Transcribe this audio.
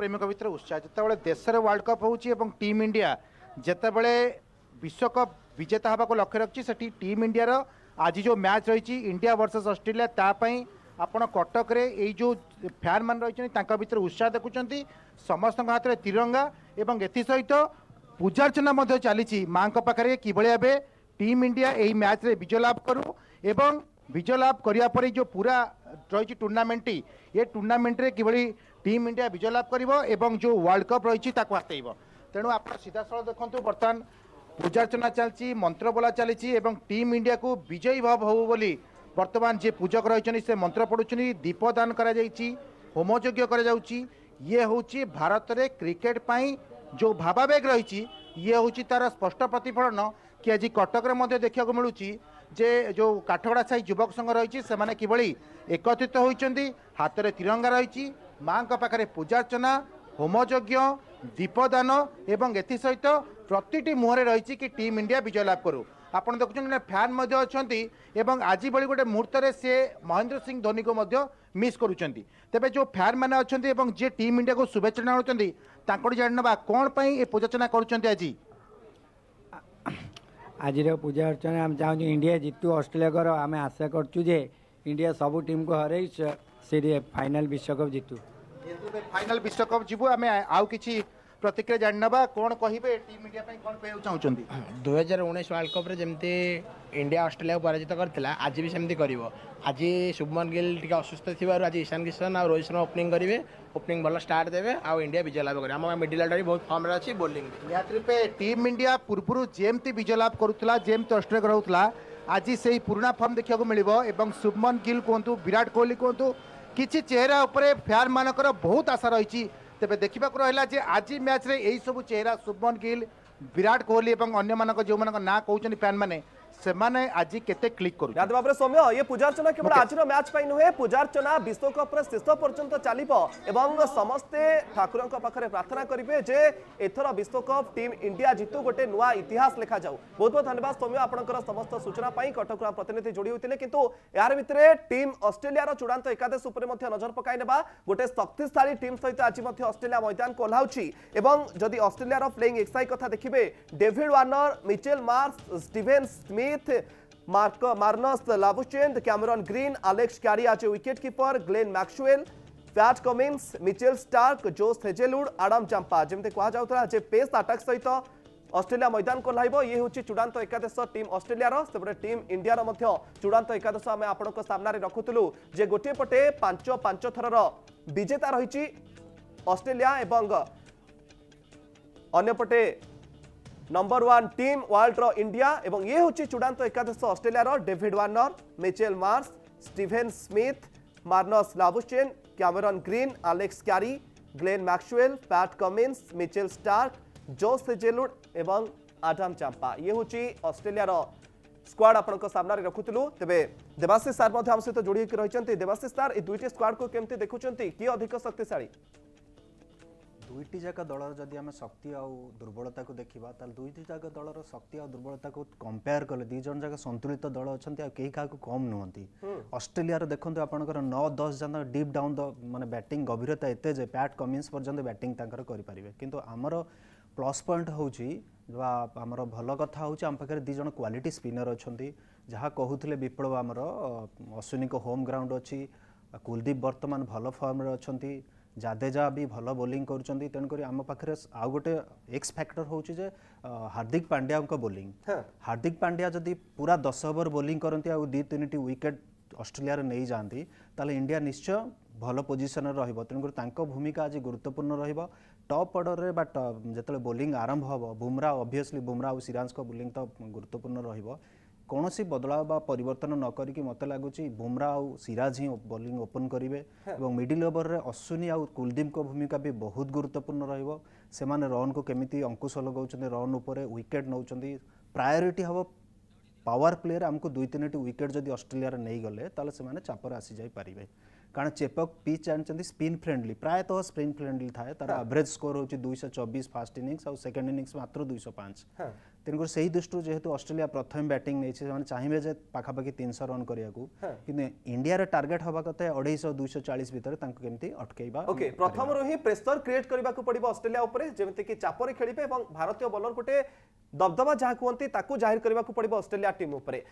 प्रेमी भितर उत्साह जिते बेस वर्ल्ड कप हो टीम इंडिया जितेबले विश्वकप विजेता हाँ लक्ष्य रखी से टीम इंडिया आज जो मैच रही इंडिया वर्सेस ऑस्ट्रेलिया ताप्रेन आप कटक जो फैन मान रही भितर उत्साह देखुं समस्त हाथ में तिरंगा और एस सहित पूजार्चना चली माँ पाखे किभम इंडिया यही मैच विजय लाभ करूँ विजय लाभ करने जो पूरा রয়েছে টুর্নামেন্টটি এ টুর্নামেন্টে কিভাবে টিম ইন্ডিয়া বিজয় লাভ করব এবং যে ওয়ার্ল্ড কপ রয়েছে তাকে আসতেইব তেণু আপনার সিধাসল দেখুন বর্তমান পূজার্চনা চালছি মন্ত্র বলা চালিছি এবং টিম ইন্ডিয়াকে বিজয়ী ভাব হব বলে বর্তমান যে পূজক রয়েছেন সে মন্ত্র পড়ুছেন দীপদান করা যাইছি হোমযজ্ঞ করা যাচ্ছি ইয়ে হচ্ছে ভারতের ক্রিকেট পাই যে ভাবাবেগ রয়েছে ইয়ে হচ্ছে তার স্পষ্ট প্রতিফলন কি আজ কটকরে মধ্যে দেখা মিলুছি যে যে কাঠগড়া সাହି যুবক সংঘ রয়েছে সে কিভাবে একত্রিত হয়েছেন হাতরে তিরঙ্গা রয়েছে মাঙ্ক পাখে পূজার্চনা হোমযজ্ঞ দীপদান এবং এসহিত প্রতিটি মুহরে রয়েছে কি টিম ইন্ডিয়া বিজয় লাভ করু ଆପଣ ଦେଖୁଛନ୍ତି ନା ଫ୍ୟାନ୍ ମଧ୍ୟ ଅଛନ୍ତି ଏବଂ ଆଜି ଭଳି ଗୋଟେ ମୁହୂର୍ତ୍ତରେ ସେ ମହେନ୍ଦ୍ର ସିଂ ଧୋନିକୁ ମଧ୍ୟ ମିସ୍ କରୁଛନ୍ତି ତେବେ ଯେଉଁ ଫ୍ୟାନ୍ମାନେ ଅଛନ୍ତି ଏବଂ ଯିଏ ଟିମ୍ ଇଣ୍ଡିଆକୁ ଶୁଭେଚ୍ଛା ଜଣାଉଛନ୍ତି ତାଙ୍କଠୁ ଜାଣିନେବା କ'ଣ ପାଇଁ ଏ ପୂଜାର୍ଚ୍ଚନା କରୁଛନ୍ତି ଆଜି ଆଜିର ପୂଜା ଅର୍ଚ୍ଚନା ଆମେ ଚାହୁଁଛୁ ଇଣ୍ଡିଆ ଜିତୁ ଅଷ୍ଟ୍ରେଲିଆ କର ଆମେ ଆଶା କରୁଛୁ ଯେ ଇଣ୍ଡିଆ ସବୁ ଟିମ୍କୁ ହରେଇ ସେଠି ଫାଇନାଲ୍ ବିଶ୍ୱକପ୍ ଜିତୁ ଫାଇନାଲ୍ ବିଶ୍ୱକପ୍ ଯିବୁ ଆମେ ଆଉ କିଛି ପ୍ରତିକ୍ରିୟା ଜାଣିନେବା କ'ଣ କହିବେ ଟିମ୍ ଇଣ୍ଡିଆ ପାଇଁ କ'ଣ କହିବାକୁ ଚାହୁଁଛନ୍ତି ଦୁଇ ହଜାର ଉଣେଇଶ ୱାର୍ଲ୍ଡ କପ୍ରେ ଯେମିତି ଇଣ୍ଡିଆ ଅଷ୍ଟ୍ରେଲିଆକୁ ପରାଜିତ କରିଥିଲା ଆଜି ବି ସେମିତି କରିବ ଆଜି ଶୁଭମନ ଗିଲ୍ ଟିକେ ଅସୁସ୍ଥ ଥିବାରୁ ଆଜି ଇଶାନ କିଶନ ଆଉ ରୋହିତ ଶର୍ମା ଓପନିଂ କରିବେ ଓପନିଂ ଭଲ ଷ୍ଟାର୍ଟ ଦେବେ ଆଉ ଇଣ୍ଡିଆ ବିଜୟ ଲାଭ କରିବେ ଆମ ମିଡିଲ୍ ଅର୍ଡ଼ର ବି ବହୁତ ଫର୍ମରେ ଅଛି ବୋଲିଂ ନିହାତି ରୂପେ ଟିମ୍ ଇଣ୍ଡିଆ ପୂର୍ବରୁ ଯେମିତି ବିଜୟ ଲାଭ କରୁଥିଲା ଯେମିତି ଅଷ୍ଟ୍ରେଲିଆ ରହୁଥିଲା ଆଜି ସେହି ପୁରୁଣା ଫର୍ମ ଦେଖିବାକୁ ମିଳିବ ଏବଂ ଶୁଭମନ ଗିଲ୍ କୁହନ୍ତୁ ବିରାଟ କୋହଲି କୁହନ୍ତୁ କିଛି ଚେହେରା ଉପରେ ଫ୍ୟାନ୍ମାନଙ୍କର ବହୁତ ଆଶା ରହିଛି ତେବେ ଦେଖିବାକୁ ରହିଲା ଯେ ଆଜି ମ୍ୟାଚ୍ରେ ଏହିସବୁ ଚେହେରା ଶୁଭମନ ଗିଲ୍ ବିରାଟ କୋହଲି ଏବଂ ଅନ୍ୟମାନଙ୍କ ଯେଉଁମାନଙ୍କ ନାଁ କହୁଛନ୍ତି ଫ୍ୟାନ୍ମାନେ সেমানে আজি কেতে ক্লিক করু রাধাবাবুর সৌম্য ইয়ে পূজার্চনা কেবল আজির ম্যাচ পাই নুহে পূজার্চনা বিশ্বকপর শেষ পর্যন্ত চালিব এবং সমস্তে ঠাকুর পাখে প্রার্থনা করবে যে এথর বিশ্বকপ টিম ইন্ডিয়া জিতু গোটে নূয়া ইতিহাস লেখা যাও বহুত বহুত ধন্যবাদ সৌম্য আপনার সমস্ত সূচনা পাই কটক প্রতিনিধি যোড়ি হয়েছে কিন্তু এর ভিতরে টিম অস্ট্রেলিয়ার চূড়ান্ত একাদশ উপরে নজর পকাই নেবা গোটে শক্তিশালী টিম সহ আজি অস্ট্রেলিয়া ময়দান কোহ্লাউছি এবং যদি অস্ট্রেলিয়ার প্লেইং এক্সাই কথা দেখবে David Warner Mitchell Marsh Steven Smith Smith मार्क मार्नस लाभुचेंद कैमरन ग्रीन आलेक्स क्यारिया जे wicket keeper Glenn Maxwell Pat Cummins Mitchell Starc Josh Hazlewood Adam Zampa जमी कहला जे पेस अटाक सहित अस्ट्रेलिया मैदान को लाइव ये हूँ चूड़ा एकादश टीम अस्ट्रेलिया सेपटे टीम इंडिया चूड़ा एकादश आम आपन रखुलू जे गोटे पटे पांच पांच थरर विजेता रही अस्ट्रेलिया अंपटे নম্বর ওয়ান টিম ওয়ার্ল্ডর ইন্ডিয়া এবং ইয়ে হচ্ছে চূড়ান্ত একাদশ অস্ট্রেলিয়ার David Warner Mitchell Marsh Steven Smith Marnus Labuschagne Cameron Green Alex Carey Glenn Maxwell Pat Cummins Mitchell Starc Josh Hazlewood এবং আডাম চাম্পা ইয়ে হচ্ছে অস্ট্রেলিয়ার স্কোয়াড আপনার সামনে রাখুলু তবে দেবাশিষ সার মধ্যে আম সহ যোড়ি হয়ে রয়েছেন দেবাশিষ সার এই দুইটি স্কোয়াড কু কেমতি দেখুম কি অধিক শক্তিশালী ଦୁଇଟି ଯାକ ଦଳର ଯଦି ଆମେ ଶକ୍ତି ଆଉ ଦୁର୍ବଳତାକୁ ଦେଖିବା ତାହେଲେ ଦୁଇଟି ଯାକ ଦଳର ଶକ୍ତି ଆଉ ଦୁର୍ବଳତାକୁ କମ୍ପେୟାର କଲେ ଦୁଇ ଜଣ ଯାକ ସନ୍ତୁଳିତ ଦଳ ଅଛନ୍ତି ଆଉ କେହି କାହାକୁ କମ୍ ନୁହନ୍ତି ଅଷ୍ଟ୍ରେଲିଆର ଦେଖନ୍ତୁ ଆପଣଙ୍କର ନଅ ଦଶ ଯାକ ଡିପ୍ ଡାଉନ୍ ଦ ମାନେ ବ୍ୟାଟିଂ ଗଭୀରତା ଏତେ ଯେ ପ୍ୟାଟ୍ କମିନ୍ସ ପର୍ଯ୍ୟନ୍ତ ବ୍ୟାଟିଂ ତାଙ୍କର କରିପାରିବେ କିନ୍ତୁ ଆମର ପ୍ଲସ୍ ପଏଣ୍ଟ ହେଉଛି ବା ଆମର ଭଲ କଥା ହେଉଛି ଆମ ପାଖରେ ଦୁଇ ଜଣ କ୍ୱାଲିଟି ସ୍ପିନର୍ ଅଛନ୍ତି ଯାହା କହୁଥିଲେ ବିପ୍ଳବ ଆମର ଅଶ୍ୱିନୀଙ୍କ ହୋମ୍ ଗ୍ରାଉଣ୍ଡ ଅଛି କୁଲଦୀପ ବର୍ତ୍ତମାନ ଭଲ ଫର୍ମରେ ଅଛନ୍ତି ଜାଦେଜା ବି ଭଲ ବୋଲିଂ କରୁଛନ୍ତି ତେଣୁକରି ଆମ ପାଖରେ ଆଉ ଗୋଟେ ଏକ୍ସ ଫ୍ୟାକ୍ଟର ହେଉଛି ଯେ ହାର୍ଦ୍ଦିକ ପାଣ୍ଡ୍ୟାଙ୍କ ବୋଲିଂ ହାର୍ଦ୍ଦିକ ପାଣ୍ଡ୍ୟା ଯଦି ପୁରା ଦଶ ଓଭର ବୋଲିଂ କରନ୍ତି ଆଉ ଦୁଇ ତିନିଟି ୱିକେଟ୍ ଅଷ୍ଟ୍ରେଲିଆରେ ନେଇଯାଆନ୍ତି ତାହେଲେ ଇଣ୍ଡିଆ ନିଶ୍ଚୟ ଭଲ ପୋଜିସନରେ ରହିବ ତେଣୁକରି ତାଙ୍କ ଭୂମିକା ଆଜି ଗୁରୁତ୍ୱପୂର୍ଣ୍ଣ ରହିବ ଟପ୍ ଅର୍ଡ଼ରରେ ବା ଯେତେବେଳେ ବୋଲିଂ ଆରମ୍ଭ ହେବ ବୁମ୍ରା ଅଭିୟସ୍ଲି ବୁମ୍ରା ଆଉ ସିରାଜଙ୍କ ବୋଲିଂ ତ ଗୁରୁତ୍ୱପୂର୍ଣ୍ଣ ରହିବ କୌଣସି ବଦଳାଅ ବା ପରିବର୍ତ୍ତନ ନ କରିକି ମୋତେ ଲାଗୁଛି ବୁମ୍ରା ଆଉ ସିରାଜ ହିଁ ବୋଲିଂ ଓପନ୍ କରିବେ ଏବଂ ମିଡିଲ୍ ଓଭର୍ରେ ଅଶ୍ୱିନୀ ଆଉ କୁଲଦୀପଙ୍କ ଭୂମିକା ବି ବହୁତ ଗୁରୁତ୍ୱପୂର୍ଣ୍ଣ ରହିବ ସେମାନେ ରନ୍କୁ କେମିତି ଅଙ୍କୁଶ ଲଗାଉଛନ୍ତି ରନ୍ ଉପରେ ୱିକେଟ୍ ନେଉଛନ୍ତି ପ୍ରାୟୋରିଟି ହେବ ପାୱାର ପ୍ଲେୟର୍ ଆମକୁ ଦୁଇ ତିନିଟି ୱିକେଟ୍ ଯଦି ଅଷ୍ଟ୍ରେଲିଆରେ ନେଇଗଲେ ତାହେଲେ ସେମାନେ ଚାପରେ ଆସିଯାଇପାରିବେ कारण चेपक पिच जानी स्पिन फ्रेंडली प्रायतः तो स्पिन फ्रेंडली था तार आभरेज स्कोर हूँ दुई चौबीस फास्ट इनिंग्स और सेकेंड इनिंग्स मात्र दुई पाँच तेणुक से ही दृष्टि जेहतु अस्ट्रेलिया प्रथम बैटिंग नहीं चाहिए जे पाखापाखि तीन शौ रन करने को कि इंडिया टार्गेट हवा कथा अढ़ाईश दुई चालीस भितर कमी अटकवा ओके प्रथम ही प्रेसर क्रिएट करने को पड़ा अस्ट्रेलिया जमीती कि चापर खेल भारतीय बोलर गोटे दबदबा जहाँ कहते जाहिर करने को पड़ा अस्ट्रेलिया टीम उपरे